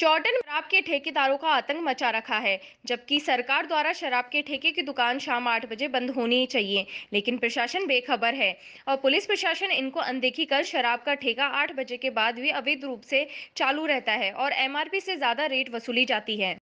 चौटन शराब के ठेकेदारों का आतंक मचा रखा है जबकि सरकार द्वारा शराब के ठेके की दुकान शाम आठ बजे बंद होनी चाहिए लेकिन प्रशासन बेखबर है और पुलिस प्रशासन इनको अनदेखी कर शराब का ठेका आठ बजे के बाद भी अवैध रूप से चालू रहता है और एमआरपी से ज़्यादा रेट वसूली जाती है